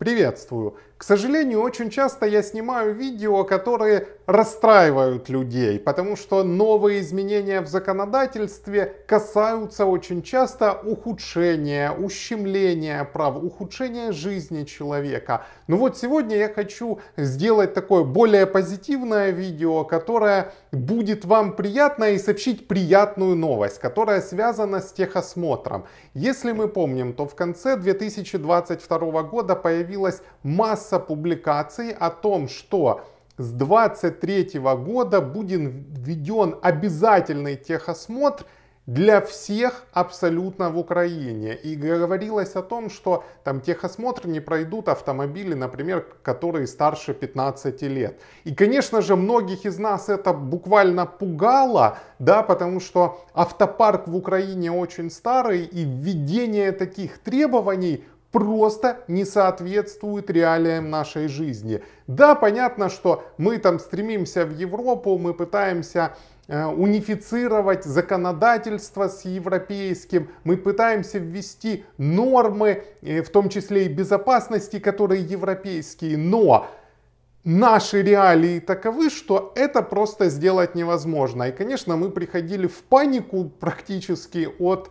Приветствую! К сожалению, очень часто я снимаю видео, которые расстраивают людей, потому что новые изменения в законодательстве касаются очень часто ухудшения, ущемления прав, ухудшения жизни человека. Ну вот сегодня я хочу сделать такое более позитивное видео, которое будет вам приятно и сообщить приятную новость, которая связана с техосмотром. Если мы помним, то в конце 2022 года появилась масса публикаций о том, что с 2023 года будет введен обязательный техосмотр для всех абсолютно в Украине. И говорилось о том, что там техосмотр не пройдут автомобили, например, которые старше 15 лет. И, конечно же, многих из нас это буквально пугало, да, потому что автопарк в Украине очень старый, и введение таких требований просто не соответствует реалиям нашей жизни. Да, понятно, что мы там стремимся в Европу, мы пытаемся э, унифицировать законодательство с европейским. Мы пытаемся ввести нормы, э, в том числе и безопасности, которые европейские. Но наши реалии таковы, что это просто сделать невозможно. И, конечно, мы приходили в панику практически от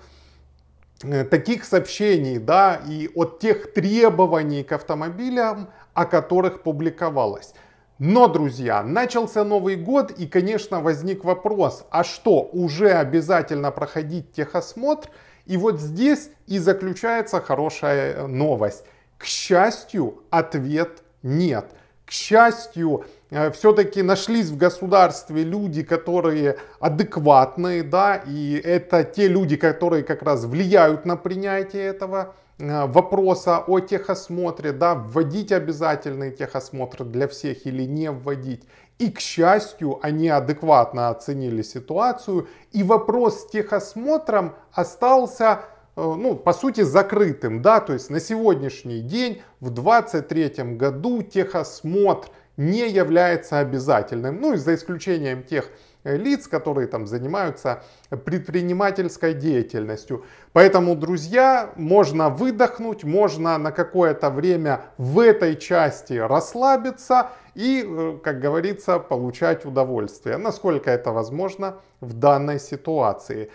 Э, таких сообщений, да, и от тех требований к автомобилям, о которых публиковалось. Но, друзья, начался Новый год и, конечно, возник вопрос, а что, уже обязательно проходить техосмотр? И вот здесь и заключается хорошая э, новость. К счастью, ответ нет к счастью, э, все-таки нашлись в государстве люди, которые адекватные, да, и это те люди, которые как раз влияют на принятие этого э, вопроса о техосмотре, да, вводить обязательный техосмотр для всех или не вводить. И, к счастью, они адекватно оценили ситуацию, и вопрос с техосмотром остался Э, ну, по сути, закрытым, да, то есть на сегодняшний день в 2023 году техосмотр не является обязательным, ну, и за исключением тех э, лиц, которые там занимаются предпринимательской деятельностью. Поэтому, друзья, можно выдохнуть, можно на какое-то время в этой части расслабиться и, э, как говорится, получать удовольствие, насколько это возможно в данной ситуации.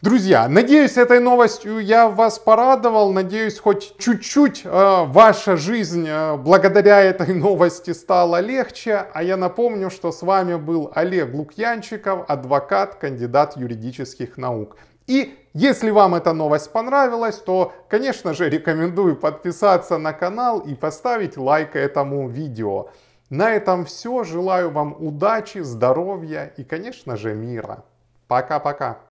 Друзья, надеюсь, этой новостью я вас порадовал. Надеюсь, хоть чуть-чуть э, ваша жизнь э, благодаря этой новости стала легче. А я напомню, что с вами был Олег Лукьянчиков, адвокат, кандидат юридических наук. И если вам эта новость понравилась, то, конечно же, рекомендую подписаться на канал и поставить лайк этому видео. На этом все. Желаю вам удачи, здоровья и, конечно же, мира. Пока-пока.